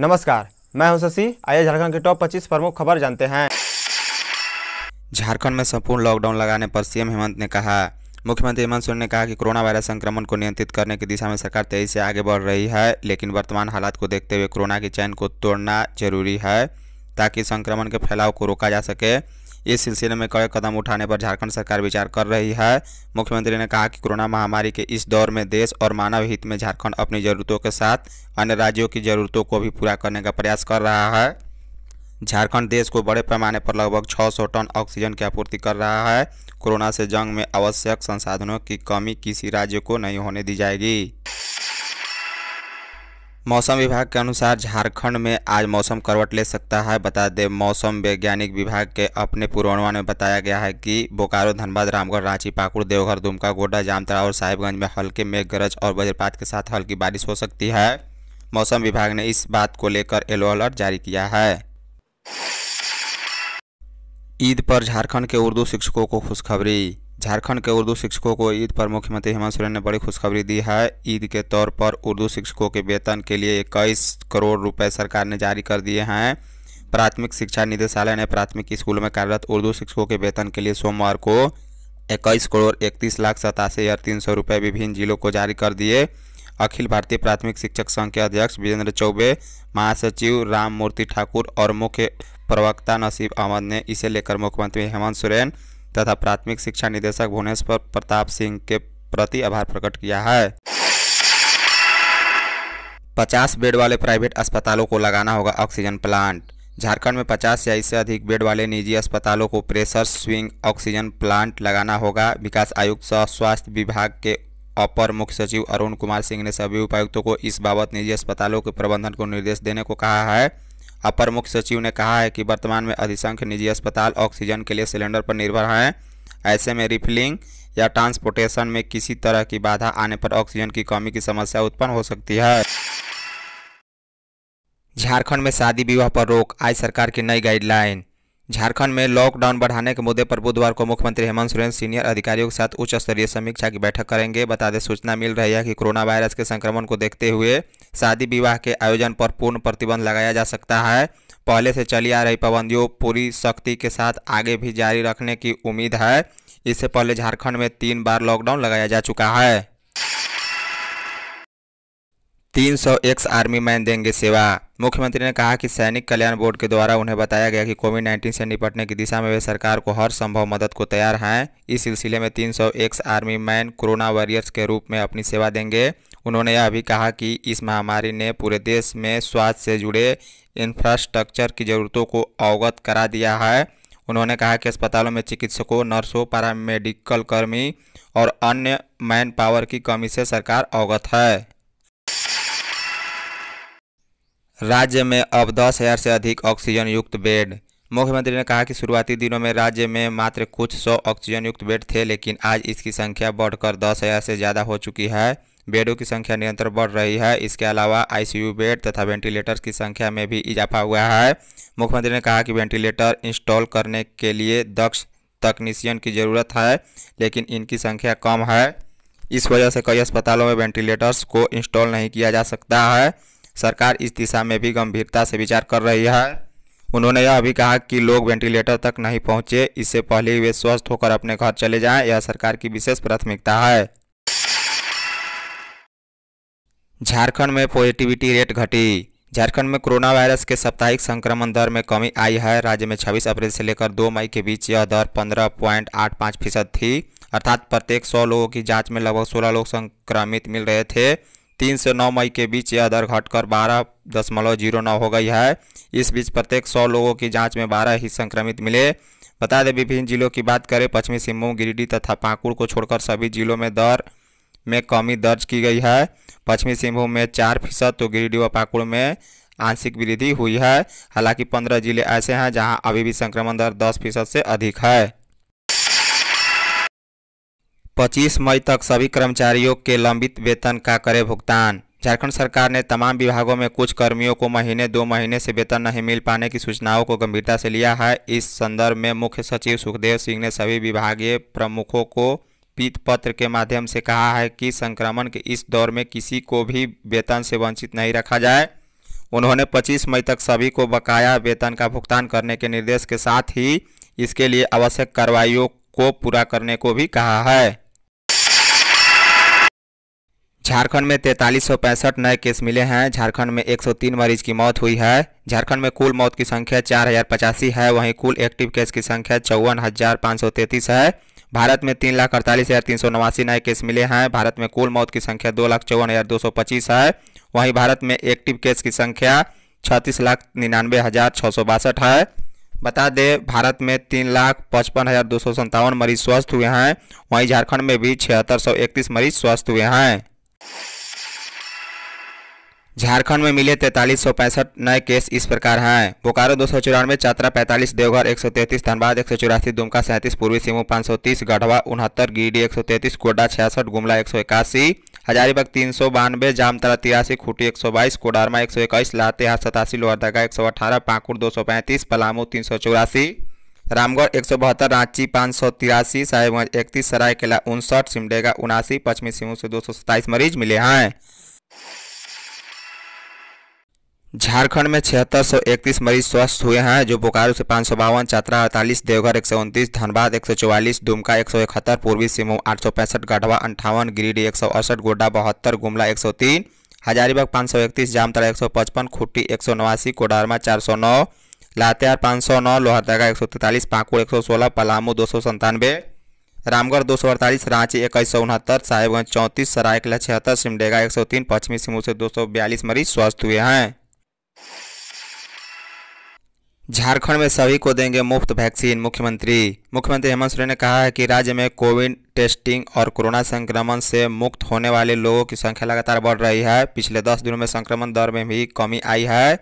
नमस्कार मैं हूं शशि आइए झारखंड के टॉप 25 प्रमुख खबर जानते हैं झारखंड में संपूर्ण लॉकडाउन लगाने पर सीएम हेमंत ने कहा मुख्यमंत्री हेमंत सोरेन ने कहा कि कोरोना वायरस संक्रमण को नियंत्रित करने की दिशा में सरकार तेजी से आगे बढ़ रही है लेकिन वर्तमान हालात को देखते हुए कोरोना की चैन को तोड़ना जरूरी है ताकि संक्रमण के फैलाव को रोका जा सके इस सिलसिले में कड़े कदम उठाने पर झारखंड सरकार विचार कर रही है मुख्यमंत्री ने कहा कि कोरोना महामारी के इस दौर में देश और मानव हित में झारखंड अपनी जरूरतों के साथ अन्य राज्यों की जरूरतों को भी पूरा करने का प्रयास कर रहा है झारखंड देश को बड़े पैमाने पर लगभग 600 टन ऑक्सीजन की आपूर्ति कर रहा है कोरोना से जंग में आवश्यक संसाधनों की कमी किसी राज्य को नहीं होने दी जाएगी मौसम विभाग के अनुसार झारखंड में आज मौसम करवट ले सकता है बता दें मौसम वैज्ञानिक विभाग के अपने पूर्वानुमान में बताया गया है कि बोकारो धनबाद रामगढ़ रांची पाकुड़ देवघर दुमका गोड्डा जामतरा और साहिबगंज में हल्के मेघ गरज और वज्रपात के साथ हल्की बारिश हो सकती है मौसम विभाग ने इस बात को लेकर येलो अलर्ट जारी किया है ईद पर झारखंड के उर्दू शिक्षकों को खुशखबरी झारखंड के उर्दू शिक्षकों को ईद पर मुख्यमंत्री हेमंत सोरेन ने बड़ी खुशखबरी दी है ईद के तौर पर उर्दू शिक्षकों के वेतन के लिए इक्कीस करोड़ रुपए सरकार ने जारी कर दिए हैं प्राथमिक शिक्षा निदेशालय ने प्राथमिक स्कूलों में कार्यरत उर्दू शिक्षकों के वेतन के लिए सोमवार को इक्कीस करोड़ इकतीस लाख सतासी हजार तीन सौ रुपये विभिन्न जिलों को जारी कर दिए अखिल भारतीय प्राथमिक शिक्षक संघ के अध्यक्ष विजेंद्र चौबे महासचिव राम मूर्ति ठाकुर और मुख्य प्रवक्ता नसीब अहमद ने इसे लेकर मुख्यमंत्री हेमंत सोरेन तथा प्राथमिक शिक्षा निदेशक भुवनेश्वर प्रताप सिंह के प्रति आभार प्रकट किया है 50 बेड वाले प्राइवेट अस्पतालों को लगाना होगा ऑक्सीजन प्लांट झारखंड में 50 या इससे अधिक बेड वाले निजी अस्पतालों को प्रेशर स्विंग ऑक्सीजन प्लांट लगाना होगा विकास आयुक्त सह स्वास्थ्य विभाग के अपर मुख्य सचिव अरुण कुमार सिंह ने सभी उपायुक्तों को इस बाबत निजी अस्पतालों के प्रबंधन को निर्देश देने को कहा है अपर मुख्य सचिव ने कहा है कि वर्तमान में अधिसंख्य निजी अस्पताल ऑक्सीजन के लिए सिलेंडर पर निर्भर हैं ऐसे में रिफिलिंग या ट्रांसपोर्टेशन में किसी तरह की बाधा आने पर ऑक्सीजन की कमी की समस्या उत्पन्न हो सकती है झारखंड में शादी विवाह पर रोक आज सरकार की नई गाइडलाइन झारखंड में लॉकडाउन बढ़ाने के मुद्दे पर बुधवार को मुख्यमंत्री हेमंत सोरेन सीनियर अधिकारियों के साथ उच्च स्तरीय समीक्षा की बैठक करेंगे बता दें सूचना मिल रही है कि कोरोना वायरस के संक्रमण को देखते हुए शादी विवाह के आयोजन पर पूर्ण प्रतिबंध लगाया जा सकता है पहले से चली आ रही पाबंदियों पूरी सख्ती के साथ आगे भी जारी रखने की उम्मीद है इससे पहले झारखंड में तीन बार लॉकडाउन लगाया जा चुका है तीन सौ एक्स आर्मी मैन देंगे सेवा मुख्यमंत्री ने कहा कि सैनिक कल्याण बोर्ड के द्वारा उन्हें बताया गया कि कोविड 19 से निपटने की दिशा में वे सरकार को हर संभव मदद को तैयार हैं इस सिलसिले में 300 ex army man corona warriors के रूप में अपनी सेवा देंगे उन्होंने यह भी कहा कि इस महामारी ने पूरे देश में स्वास्थ्य से जुड़े इंफ्रास्ट्रक्चर की ज़रूरतों को अवगत करा दिया है उन्होंने कहा कि अस्पतालों में चिकित्सकों नर्सों पैरामेडिकल कर्मी और अन्य मैन पावर की कमी से सरकार अवगत है राज्य में अब दस हज़ार से अधिक ऑक्सीजन युक्त बेड मुख्यमंत्री ने कहा कि शुरुआती दिनों में राज्य में मात्र कुछ सौ ऑक्सीजन युक्त बेड थे लेकिन आज इसकी संख्या बढ़कर दस हज़ार से ज़्यादा हो चुकी है बेडों की संख्या निरंतर बढ़ रही है इसके अलावा आईसीयू बेड तथा वेंटिलेटर्स की संख्या में भी इजाफा हुआ है मुख्यमंत्री ने कहा कि वेंटिलेटर इंस्टॉल करने के लिए दक्ष तकनीशियन की ज़रूरत है लेकिन इनकी संख्या कम है इस वजह से कई अस्पतालों में वेंटिलेटर्स को इंस्टॉल नहीं किया जा सकता है सरकार इस दिशा में भी गंभीरता से विचार कर रही है उन्होंने यह भी कहा कि लोग वेंटिलेटर तक नहीं पहुंचे इससे पहले वे स्वस्थ होकर अपने घर चले जाएं यह सरकार की विशेष प्राथमिकता है झारखंड में पॉजिटिविटी रेट घटी झारखंड में कोरोना वायरस के साप्ताहिक संक्रमण दर में कमी आई है राज्य में 26 अप्रैल से लेकर 2 मई के बीच यह दर 15.85 फीसद थी अर्थात प्रत्येक 100 लोगों की जांच में लगभग 16 लोग संक्रमित मिल रहे थे तीन से नौ मई के बीच यह दर घटकर बारह दशमलव जीरो नौ हो गई है इस बीच प्रत्येक सौ लोगों की जांच में बारह ही संक्रमित मिले बता दें विभिन्न जिलों की बात करें पश्चिमी सिंहभूम गिरिडीह तथा पाकुड़ को छोड़कर सभी जिलों में दर में कमी दर्ज की गई है पश्चिमी सिंहभूम में चार फीसद तो गिरिडीह व पाकुड़ में आंशिक वृद्धि हुई है हालांकि पंद्रह जिले ऐसे हैं जहां अभी भी संक्रमण दर दस फीसद से अधिक है 25 मई तक सभी कर्मचारियों के लंबित वेतन का करे भुगतान झारखंड सरकार ने तमाम विभागों में कुछ कर्मियों को महीने दो महीने से वेतन नहीं मिल पाने की सूचनाओं को गंभीरता से लिया है इस संदर्भ में मुख्य सचिव सुखदेव सिंह ने सभी विभागीय प्रमुखों को पीत पत्र के माध्यम से कहा है कि संक्रमण के इस दौर में किसी को भी वेतन से वंचित नहीं रखा जाए उन्होंने 25 मई तक सभी को बकाया वेतन का भुगतान करने के निर्देश के साथ ही इसके लिए आवश्यक कार्रवाइयों को पूरा करने को भी कहा है झारखंड में तैंतालीस नए केस मिले हैं झारखंड में 103 मरीज की मौत हुई है झारखंड में कुल मौत की संख्या चार हजार पचासी है वहीं कुल एक्टिव केस की संख्या चौवन हजार पाँच सौ तैंतीस है भारत में तीन लाख अड़तालीस हज़ार तीन सौ नवासी नए केस मिले हैं भारत में कुल मौत की संख्या दो लाख चौवन हज़ार दो सौ पच्चीस है वहीं भारत में एक्टिव केस की संख्या छत्तीस लाख निन्यानवे हज़ार छः सौ बासठ है बता दें भारत में तीन लाख पचपन हज़ार दो सौ संतावन मरीज स्वस्थ हुए हैं वहीं झारखंड में भी छिहत्तर सौ इकतीस मरीज स्वस्थ हुए हैं झारखंड में मिले तैंतालीस नए केस इस प्रकार हैं बोकारो दो सौ चौरानवे चतरा पैंतालीस देवघर एक सौ तैंतीस धनबाद एक सौ चौरासी दुमका सैंतीस पूर्वी सिंह पाँच सौ तीस गढ़वा उनहत्तर गिरडी एक सौ तैंतीस कोडा छियासठ गुमला एक सौ इक्यासी हजारीबाग तीन सौ बानवे जामतरा तिरासी खूटी एक सौ बाईस कोडारमा एक सौ इक्कीस लातेहार सतासी लोहरदगा एक सौ अठारह पाकुड़ दो सौ पैंतीस पलामू तीन सौ चौरासी रामगढ़ एक सौ बहत्तर रांची पाँच सौ तिरासी साहेबगंज इकतीस सरायकेला उनसठ सिमडेगा उनासी पश्चिमी सिंह से दो सौ सत्ताईस मरीज मिले हैं झारखंड में छिहत्तर सौ इकतीस मरीज स्वस्थ हुए हैं जो बोकारो से पाँच सौ बावन चतरा अड़तालीस देवघर एक सौ उनतीस धनबाद एक सौ चौवालीस दुमका एक सौ इकहत्तर पूर्वी सिंहभूम आठ सौ पैंसठ गढ़वा अंठावन गिरिडीह एक सौ अड़सठ गोड्डा बहत्तर गुमला एक सौ तीन हजारीबाग पाँच सौ इकतीस जामतरा एक सौ पचपन खुट्टी एक सौ नवासी कोडारमा चार सौ नौ लातेहार पाँच सौ नौ लोहरदगा एक सौ तैंतालीस पाकुड़ एक सौ सोलह पलामू दो सौ संतानवे रामगढ़ दो सौ अड़तालीस रांची इक्कीस सौ उनहत्तर साहेबगंज चौंतीस सरायकला छिहत्तर सिमडेगा एक सौ तीन पश्चिमी सिंहभूम से दो सौ बयालीस मरीज स्वस्थ हुए हैं झारखंड में सभी को देंगे मुफ्त वैक्सीन मुख्यमंत्री मुख्यमंत्री हेमंत सोरेन ने कहा है कि राज्य में कोविड टेस्टिंग और कोरोना संक्रमण से मुक्त होने वाले लोगों की संख्या लगातार बढ़ रही है पिछले दस दिनों में संक्रमण दर में भी कमी आई है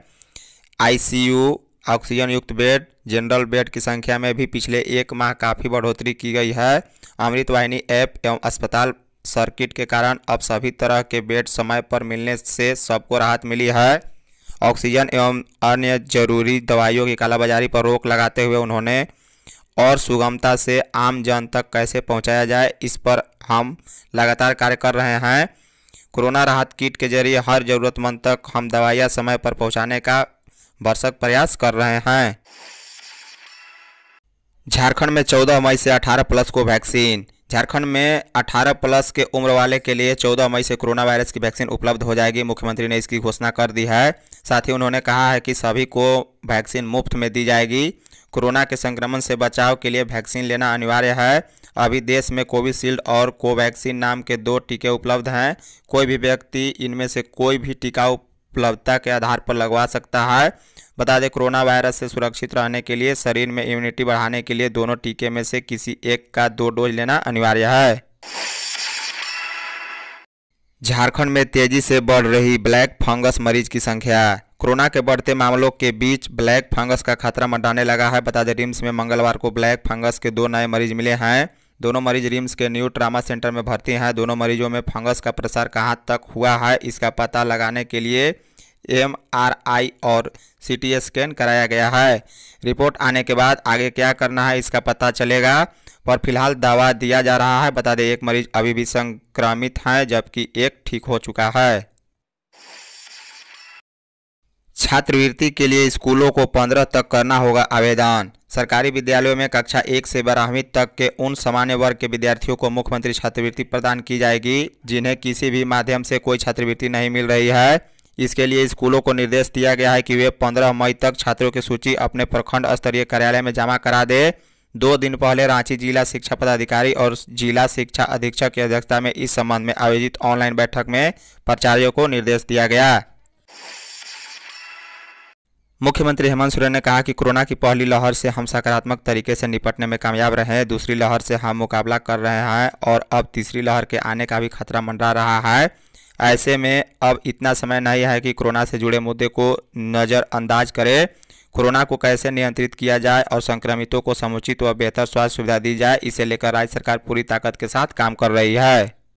आईसीयू ऑक्सीजन युक्त बेड जनरल बेड की संख्या में भी पिछले एक माह काफ़ी बढ़ोतरी की गई है अमृत वाहिनी ऐप एवं अस्पताल सर्किट के कारण अब सभी तरह के बेड समय पर मिलने से सबको राहत मिली है ऑक्सीजन एवं अन्य जरूरी दवाइयों की कालाबाजारी पर रोक लगाते हुए उन्होंने और सुगमता से आम जन तक कैसे पहुंचाया जाए इस पर हम लगातार कार्य कर रहे हैं कोरोना राहत किट के जरिए हर ज़रूरतमंद तक हम दवाइयाँ समय पर पहुँचाने का भरसक प्रयास कर रहे हैं झारखंड में 14 मई से 18 प्लस को वैक्सीन झारखंड में 18 प्लस के उम्र वाले के लिए 14 मई से कोरोना वायरस की वैक्सीन उपलब्ध हो जाएगी मुख्यमंत्री ने इसकी घोषणा कर दी है साथ ही उन्होंने कहा है कि सभी को वैक्सीन मुफ्त में दी जाएगी कोरोना के संक्रमण से बचाव के लिए वैक्सीन लेना अनिवार्य है अभी देश में कोविशील्ड और कोवैक्सीन नाम के दो टीके उपलब्ध हैं कोई भी व्यक्ति इनमें से कोई भी टीका उपलब्धता के आधार पर लगवा सकता है बता दें कोरोना वायरस से सुरक्षित रहने के लिए शरीर में इम्यूनिटी बढ़ाने के लिए दोनों टीके में से किसी एक का दो डोज लेना अनिवार्य है झारखंड में तेजी से बढ़ रही ब्लैक फंगस मरीज की संख्या कोरोना के बढ़ते मामलों के बीच ब्लैक फंगस का खतरा मंडाने लगा है बता दें रिम्स में मंगलवार को ब्लैक फंगस के दो नए मरीज मिले हैं दोनों मरीज रिम्स के न्यू ट्रामा सेंटर में भर्ती हैं दोनों मरीजों में फंगस का प्रसार कहाँ तक हुआ है इसका पता लगाने के लिए एम आर आई और सी टी स्कैन कराया गया है रिपोर्ट आने के बाद आगे क्या करना है इसका पता चलेगा पर फिलहाल दावा दिया जा रहा है बता दें एक मरीज अभी भी संक्रमित हैं जबकि एक ठीक हो चुका है छात्रवृत्ति के लिए स्कूलों को पंद्रह तक करना होगा आवेदन सरकारी विद्यालयों में कक्षा एक से बारहवीं तक के उन सामान्य वर्ग के विद्यार्थियों को मुख्यमंत्री छात्रवृत्ति प्रदान की जाएगी जिन्हें किसी भी माध्यम से कोई छात्रवृत्ति नहीं मिल रही है इसके लिए स्कूलों को निर्देश दिया गया है कि वे 15 मई तक छात्रों की सूची अपने प्रखंड स्तरीय कार्यालय में जमा करा दे दो दिन पहले रांची जिला शिक्षा पदाधिकारी और जिला शिक्षा अधीक्षक की अध्यक्षता में इस संबंध में आयोजित ऑनलाइन बैठक में प्राचार्यों को निर्देश दिया गया मुख्यमंत्री हेमंत सोरेन ने कहा कि कोरोना की पहली लहर से हम सकारात्मक तरीके से निपटने में कामयाब रहे हैं दूसरी लहर से हम मुकाबला कर रहे हैं और अब तीसरी लहर के आने का भी खतरा मंडरा रहा है ऐसे में अब इतना समय नहीं है कि कोरोना से जुड़े मुद्दे को नज़रअंदाज करें कोरोना को कैसे नियंत्रित किया जाए और संक्रमितों को समुचित व बेहतर स्वास्थ्य सुविधा दी जाए इसे लेकर राज्य सरकार पूरी ताकत के साथ काम कर रही है